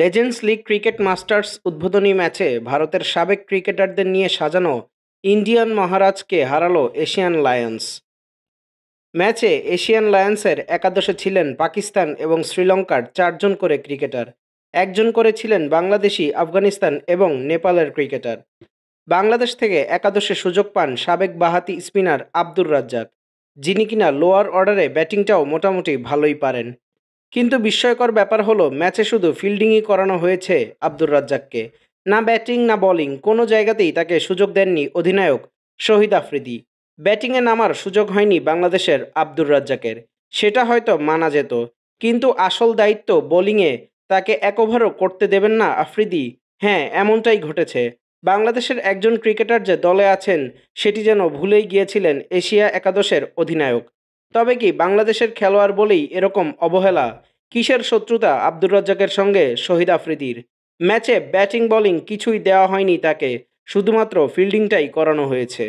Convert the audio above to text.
legends league cricket masters উদ্বোধনী ম্যাচে ভারতের সাবেক ক্রিকেটারদের নিয়ে সাজানো ইন্ডিয়ান মহারাজকে হারালো এশিয়ান লায়ন্স ম্যাচে এশিয়ান লায়ন্সের একাদশে ছিলেন পাকিস্তান এবং শ্রীলঙ্কার চারজন করে ক্রিকেটার একজন করে ছিলেন বাংলাদেশি আফগানিস্তান এবং নেপালের ক্রিকেটার বাংলাদেশ থেকে একাদশে সুযোগ পান সাবেক বাহাতি স্পিনার আব্দুর রাজ্জাক যিনি কিনা লোয়ার অর্ডারে ব্যাটিংটাও মোটামুটি ভালোই পারেন কিন্তু বিস্ময়কর ব্যাপার হলো ম্যাচে শুধু ফিল্ডিংই করানো হয়েছে আব্দুর রাজ্জাককে না ব্যাটিং না বলিং কোনো জায়গাতেই তাকে সুযোগ দেননি অধিনায়ক শহীদ আফ্রিদি ব্যাটিংয়ে নামার সুযোগ হয়নি বাংলাদেশের আব্দুর রাজ্জাকের সেটা হয়তো মানা যেত কিন্তু আসল দায়িত্ব বোলিংয়ে তাকে এক ওভারও করতে দেবেন না আফ্রিদি হ্যাঁ এমনটাই ঘটেছে বাংলাদেশের একজন ক্রিকেটার যে দলে আছেন সেটি যেন ভুলেই গিয়েছিলেন এশিয়া একাদশের অধিনায়ক তবে কি বাংলাদেশের খেলোয়াড় বলেই এরকম অবহেলা কিসের শত্রুতা আব্দুর রাজ্জাকের সঙ্গে শহীদ আফ্রিদির ম্যাচে ব্যাটিং বলিং কিছুই দেওয়া হয়নি তাকে শুধুমাত্র ফিল্ডিংটাই করানো হয়েছে